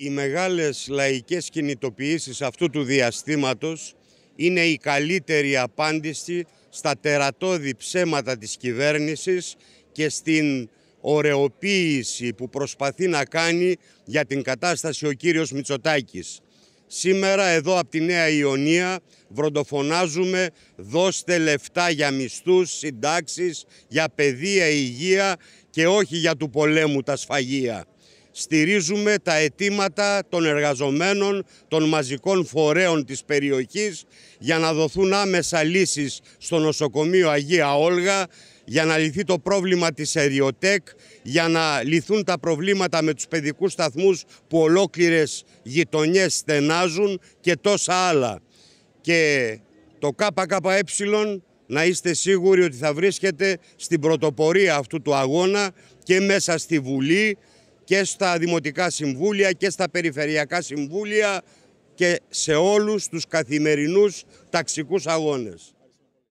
οι μεγάλες λαϊκές κινητοποιήσεις αυτού του διαστήματος είναι η καλύτερη απάντηση στα τερατώδη ψέματα της κυβέρνησης και στην ωρεοποίηση που προσπαθεί να κάνει για την κατάσταση ο κύριος Μητσοτάκης. Σήμερα εδώ από τη Νέα Ιωνία βροντοφωνάζουμε δώστε λεφτά για μισθούς, συντάξεις, για παιδεία, υγεία και όχι για του πολέμου τα σφαγεία στηρίζουμε τα αιτήματα των εργαζομένων, των μαζικών φορέων της περιοχής για να δοθούν άμεσα λύσεις στο νοσοκομείο Αγία Όλγα, για να λυθεί το πρόβλημα της Εριοτέκ, για να λυθούν τα προβλήματα με τους παιδικούς σταθμούς που ολόκληρες γειτονιές στενάζουν και τόσα άλλα. Και το ΚΚΕ να είστε σίγουροι ότι θα βρίσκεται στην πρωτοπορία αυτού του αγώνα και μέσα στη Βουλή και στα δημοτικά συμβούλια και στα περιφερειακά συμβούλια και σε όλους τους καθημερινούς ταξικούς αγώνες.